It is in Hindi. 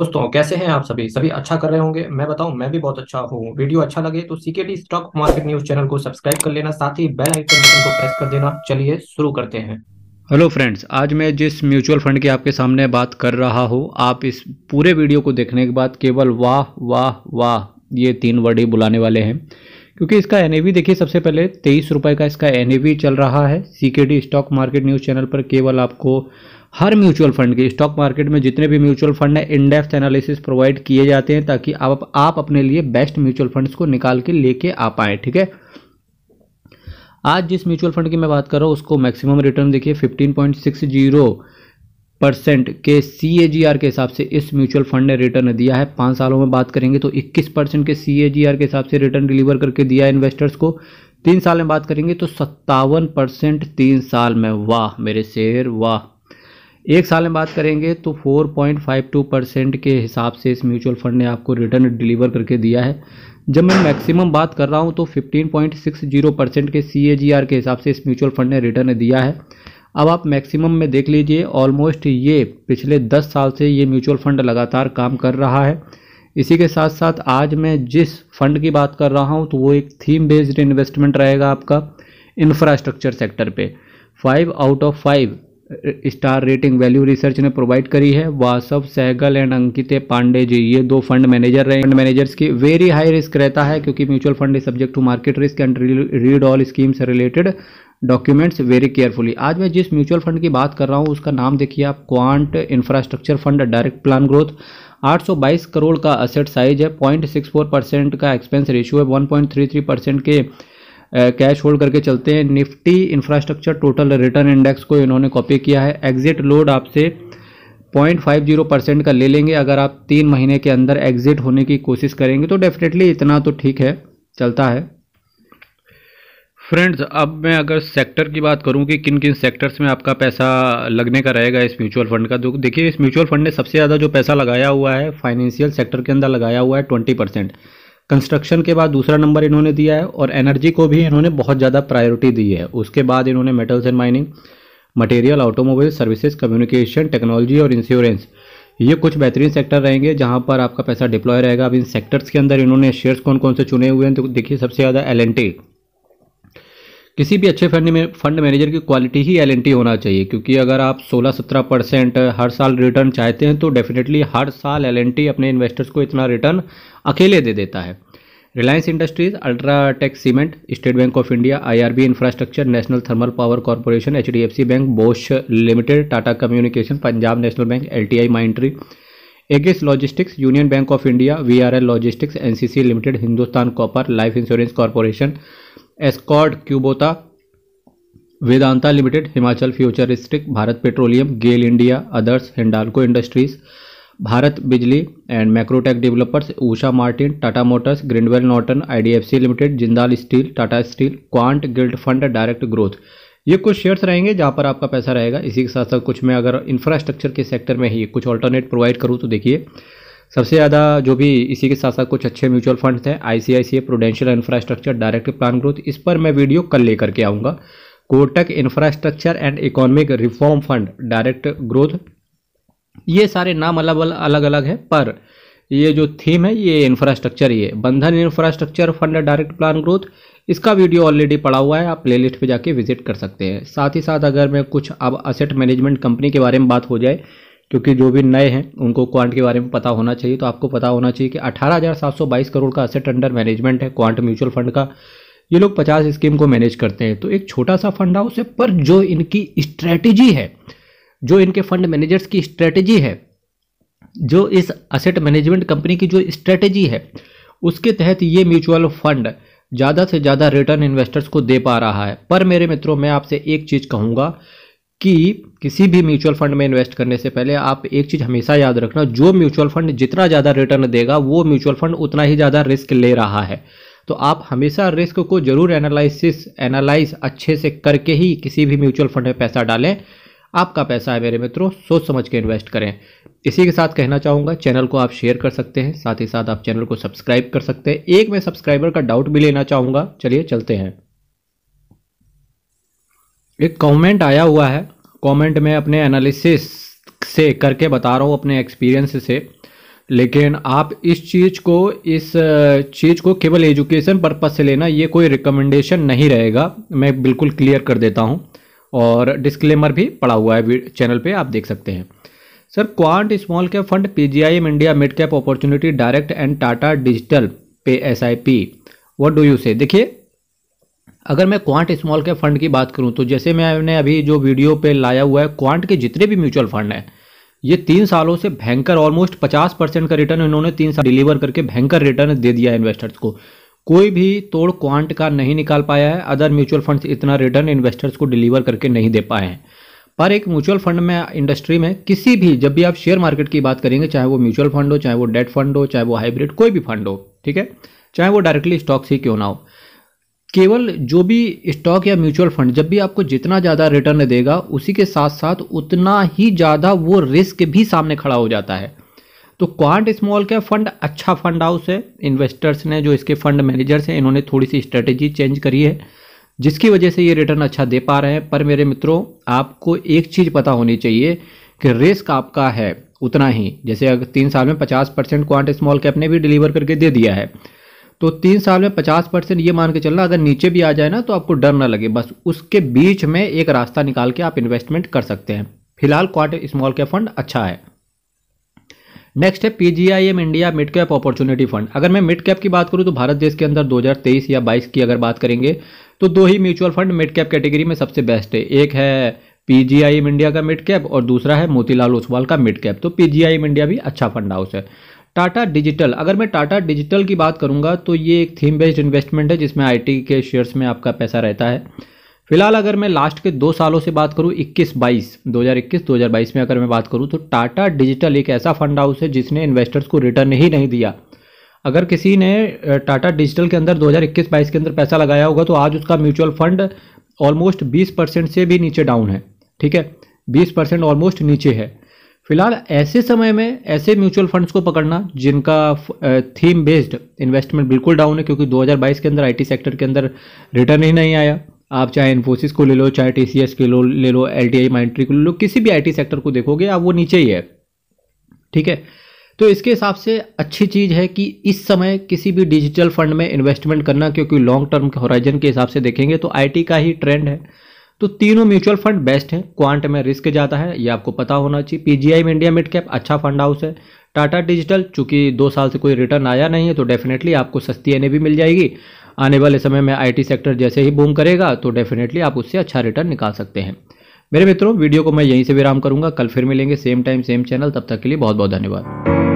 दोस्तों कैसे हैं आप सभी सभी अच्छा कर रहे होंगे मैं बताऊं मैं भी बहुत अच्छा हूं वीडियो अच्छा लगे तो CKD stock market news channel को सब्सक्राइब कर लेना साथ ही बेल आइकन बटन को प्रेस कर देना चलिए शुरू करते हैं हेलो फ्रेंड्स आज मैं जिस म्यूचुअल फंड की आपके सामने बात कर रहा हूँ आप इस पूरे वीडियो को देखने के बाद केवल वाह वाह वाह ये तीन वर्ड ही बुलाने वाले हैं क्योंकि इसका एन देखिए सबसे पहले तेईस रुपये का इसका एन चल रहा है सी स्टॉक मार्केट न्यूज़ चैनल पर केवल आपको हर म्यूचुअल फंड के स्टॉक मार्केट में जितने भी म्यूचुअल फंड हैं इनडेप्थ एनालिसिस प्रोवाइड किए जाते हैं ताकि आप आप अपने लिए बेस्ट म्यूचुअल फंड्स को निकाल के लेके आ पाए ठीक है आज जिस म्यूचुअल फंड की मैं बात कर रहा हूँ उसको मैक्सिमम रिटर्न देखिए फिफ्टीन परसेंट के सी ए जी आर के हिसाब से इस म्यूचुअल फंड ने रिटर्न दिया है पाँच सालों में बात करेंगे तो इक्कीस परसेंट के सी ए जी आर के हिसाब से रिटर्न डिलीवर करके दिया इन्वेस्टर्स को तीन साल में बात करेंगे तो सत्तावन परसेंट तीन साल में वाह मेरे शेर वाह एक साल में बात करेंगे तो 4.52 परसेंट के हिसाब से इस म्यूचुअल फंड ने आपको रिटर्न डिलीवर करके दिया है जब मैं मैक्सिमम बात कर रहा हूँ तो 15.60 परसेंट के सी के हिसाब से इस म्यूचुअल फंड ने रिटर्न दिया है अब आप मैक्सिमम में देख लीजिए ऑलमोस्ट ये पिछले 10 साल से ये म्यूचुअल फंड लगातार काम कर रहा है इसी के साथ साथ आज मैं जिस फंड की बात कर रहा हूँ तो वो एक थीम बेस्ड इन्वेस्टमेंट रहेगा आपका इंफ्रास्ट्रक्चर सेक्टर पे five out of five star rating value research ने प्रोवाइड करी है वासव सहगल एंड अंकित पांडे जी ये दो फंड मैनेजर रहे फंड मैनेजर्स की वेरी हाई रिस्क रहता है क्योंकि mutual fund is subject to market risk and read all scheme से रिलेटेड डॉक्यूमेंट्स वेरी केयरफुली आज मैं जिस म्यूचुअल फंड की बात कर रहा हूँ उसका नाम देखिए आप Quant infrastructure fund direct plan growth 822 crore का असेट साइज है 0.64 परसेंट का एक्सपेंस रेशियो है 1.33 परसेंट के कैश होल्ड करके चलते हैं Nifty infrastructure total return index को इन्होंने कॉपी किया है एग्जिट लोड आपसे पॉइंट फाइव जीरो परसेंट का ले लेंगे अगर आप तीन महीने के अंदर एग्जिट होने की कोशिश करेंगे तो डेफिनेटली इतना तो ठीक है चलता है फ्रेंड्स अब मैं अगर सेक्टर की बात करूं कि किन किन सेक्टर्स में आपका पैसा लगने का रहेगा इस म्यूचुअल फंड का तो देखिए इस म्यूचुअल फंड ने सबसे ज़्यादा जो पैसा लगाया हुआ है फाइनेंशियल सेक्टर के अंदर लगाया हुआ है ट्वेंटी परसेंट कंस्ट्रक्शन के बाद दूसरा नंबर इन्होंने दिया है और एनर्जी को भी इन्होंने बहुत ज़्यादा प्रायोरिटी दी है उसके बाद इन्होंने metals and mining material automobile services communication technology और इंश्योरेंस ये कुछ बेहतरीन सेक्टर रहेंगे जहाँ पर आपका पैसा डिप्लॉय रहेगा अब इन सेक्टर्स के अंदर इन्होंने शेयर्स कौन कौन से चुने हुए हैं तो देखिए सबसे ज़्यादा एल किसी भी अच्छे फंड में फंड मैनेजर की क्वालिटी ही एल होना चाहिए क्योंकि अगर आप 16-17 परसेंट हर साल रिटर्न चाहते हैं तो डेफिनेटली हर साल एल अपने इन्वेस्टर्स को इतना रिटर्न अकेले दे देता है Reliance Industries UltraTech Cement State Bank of India IRB Infrastructure National Thermal Power Corporation H bank Bosch Limited Tata communication Punjab National Bank L T Mindtree Aegis Logistics Union Bank of India VRL Logistics NCC Limited Hindustan Copper Life Insurance Corporation Escort Kubota Vedanta Limited Himachal Futuristic Bharat Petroleum GAIL India others Hindalco Industries Bharat Bijli and Macrotech Developers Usha Martin Tata Motors Grindwell Norton IDFC limited Jindal Steel Tata Steel Quant gilt fund direct growth ये कुछ शेयर्स रहेंगे जहाँ पर आपका पैसा रहेगा इसी के साथ साथ कुछ मैं अगर इंफ्रास्ट्रक्चर के सेक्टर में ही कुछ ऑल्टरनेट प्रोवाइड करूँ तो देखिए सबसे ज़्यादा जो भी इसी के साथ साथ कुछ अच्छे म्यूचुअल फंड्स हैं I C I C Prudential infrastructure direct plan growth इस पर मैं वीडियो कल लेकर के आऊँगा Kotak infrastructure and economic reform fund direct growth ये सारे नाम अलग अलग अलग है पर ये जो थीम है ये इंफ्रास्ट्रक्चर ही है Bandhan infrastructure fund direct plan growth इसका वीडियो ऑलरेडी पड़ा हुआ है आप प्लेलिस्ट पे जाके विजिट कर सकते हैं साथ ही साथ अगर मैं कुछ अब असेट मैनेजमेंट कंपनी के बारे में बात हो जाए क्योंकि जो भी नए हैं उनको क्वांट के बारे में पता होना चाहिए तो आपको पता होना चाहिए कि 18,722 करोड़ का असेट अंडर मैनेजमेंट है क्वांट म्यूचुअल फंड का ये लोग 50 स्कीम को मैनेज करते हैं तो एक छोटा सा फंड हाउस है पर जो इनकी स्ट्रैटेजी है जो इनके फंड मैनेजर्स की स्ट्रैटेजी है जो इस असेट मैनेजमेंट कंपनी की जो स्ट्रैटेजी है उसके तहत ये म्यूचुअल फंड ज़्यादा से ज़्यादा रिटर्न इन्वेस्टर्स को दे पा रहा है पर मेरे मित्रों मैं आपसे एक चीज़ कहूँगा कि किसी भी म्यूचुअल फंड में इन्वेस्ट करने से पहले आप एक चीज़ हमेशा याद रखना जो म्यूचुअल फंड जितना ज़्यादा रिटर्न देगा वो म्यूचुअल फंड उतना ही ज़्यादा रिस्क ले रहा है तो आप हमेशा रिस्क को जरूर एनालिसिस एनालाइज अच्छे से करके ही किसी भी म्यूचुअल फंड में पैसा डालें आपका पैसा है मेरे मित्रों सोच समझ के इन्वेस्ट करें इसी के साथ कहना चाहूँगा चैनल को आप शेयर कर सकते हैं साथ ही साथ आप चैनल को सब्सक्राइब कर सकते हैं एक मैं सब्सक्राइबर का डाउट भी लेना चाहूँगा चलिए चलते हैं एक कमेंट आया हुआ है कमेंट में अपने एनालिसिस से करके बता रहा हूँ अपने एक्सपीरियंस से लेकिन आप इस चीज़ को इस चीज़ को केवल एजुकेशन पर्पज़ से लेना ये कोई रिकमेंडेशन नहीं रहेगा मैं बिल्कुल क्लियर कर देता हूँ और डिस्क्लेमर भी पड़ा हुआ है चैनल पे आप देख सकते हैं sir Quant small cap fund P G I M India mid cap opportunity direct and Tata digital पे S I P what do you say देखिए अगर मैं क्वांट स्मॉल कैप फंड की बात करूं तो जैसे मैंने अभी जो वीडियो पे लाया हुआ है क्वांट के जितने भी म्यूचुअल फंड हैं ये तीन सालों से भयंकर ऑलमोस्ट पचास परसेंट का रिटर्न इन्होंने तीन साल डिलीवर करके भयंकर रिटर्न दे दिया इन्वेस्टर्स को कोई भी तोड़ क्वांट का नहीं निकाल पाया है अदर म्यूचुअल फंड इतना रिटर्न इन्वेस्टर्स को डिलीवर करके नहीं दे पाए हैं पर एक म्यूचुअल फंड में इंडस्ट्री में किसी भी जब भी आप शेयर मार्केट की बात करेंगे चाहे वो म्यूचुअल फंड हो चाहे वो डेट फंड हो चाहे वो हाइब्रिड कोई भी फंड हो ठीक है चाहे वो डायरेक्टली स्टॉक्स ही क्यों ना हो केवल जो भी स्टॉक या म्यूचुअल फंड जब भी आपको जितना ज़्यादा रिटर्न देगा उसी के साथ साथ उतना ही ज़्यादा वो रिस्क भी सामने खड़ा हो जाता है तो क्वांट स्मॉल कैप फंड अच्छा फंड हाउस है इन्वेस्टर्स ने जो इसके फंड मैनेजर्स हैं इन्होंने थोड़ी सी स्ट्रेटेजी चेंज करी है जिसकी वजह से ये रिटर्न अच्छा दे पा रहे हैं पर मेरे मित्रों आपको एक चीज़ पता होनी चाहिए कि रिस्क आपका है उतना ही जैसे अगर तीन साल में पचास परसेंट क्वांट स्मॉल कैप ने भी डिलीवर करके दे दिया है तो तीन साल में पचास परसेंट ये मान के चलना अगर नीचे भी आ जाए ना तो आपको डर ना लगे बस उसके बीच में एक रास्ता निकाल के आप इन्वेस्टमेंट कर सकते हैं फिलहाल क्वार्टर स्मॉल कैप फंड अच्छा है नेक्स्ट है PGIM India mid cap opportunity fund अगर मैं मिड कैप की बात करूं तो भारत देश के अंदर 2023 या 22 की अगर बात करेंगे तो दो ही mutual fund mid cap category में सबसे बेस्ट है एक है पीजीआईएम इंडिया का मिड कैप और दूसरा है मोतीलाल ओसवाल का मिड कैप तो पीजीआईएम इंडिया भी अच्छा फंड हाउस है टाटा डिजिटल अगर मैं टाटा डिजिटल की बात करूंगा तो ये एक थीम बेस्ड इन्वेस्टमेंट है जिसमें आईटी के शेयर्स में आपका पैसा रहता है फिलहाल अगर मैं लास्ट के दो सालों से बात करूँ इक्कीस बाईस दो हज़ार में अगर मैं बात करूँ तो टाटा डिजिटल एक ऐसा फंड हाउस है जिसने इन्वेस्टर्स को रिटर्न ही नहीं दिया अगर किसी ने टाटा डिजिटल के अंदर 2021-22 के अंदर पैसा लगाया होगा तो आज उसका म्यूचुअल फंड ऑलमोस्ट 20 परसेंट से भी नीचे डाउन है ठीक है 20 परसेंट ऑलमोस्ट नीचे है फिलहाल ऐसे समय में ऐसे म्यूचुअल फंड्स को पकड़ना जिनका थीम बेस्ड इन्वेस्टमेंट बिल्कुल डाउन है क्योंकि 2022 के अंदर आईटी सेक्टर के अंदर रिटर्न ही नहीं आया आप चाहे इन्फोसिस को ले लो चाहे टी सी एस के लो ले लो एल टी आई माइंट्री को ले लो किसी भी आईटी सेक्टर को देखोगे आप वो नीचे ही है ठीक है तो इसके हिसाब से अच्छी चीज़ है कि इस समय किसी भी डिजिटल फंड में इन्वेस्टमेंट करना क्योंकि लॉन्ग टर्म के होराइजन के हिसाब से देखेंगे तो आईटी का ही ट्रेंड है तो तीनों म्यूचुअल फंड बेस्ट हैं क्वांट में रिस्क ज्यादा है ये आपको पता होना चाहिए पीजीआई में इंडिया मिड कैप अच्छा फंड हाउस है टाटा डिजिटल चूंकि दो साल से कोई रिटर्न आया नहीं है तो डेफिनेटली आपको सस्ती एन भी मिल जाएगी आने वाले समय में आई सेक्टर जैसे ही बूम करेगा तो डेफिनेटली आप उससे अच्छा रिटर्न निकाल सकते हैं मेरे मित्रों वीडियो को मैं यहीं से विराम करूंगा कल फिर मिलेंगे सेम टाइम सेम चैनल तब तक के लिए बहुत बहुत धन्यवाद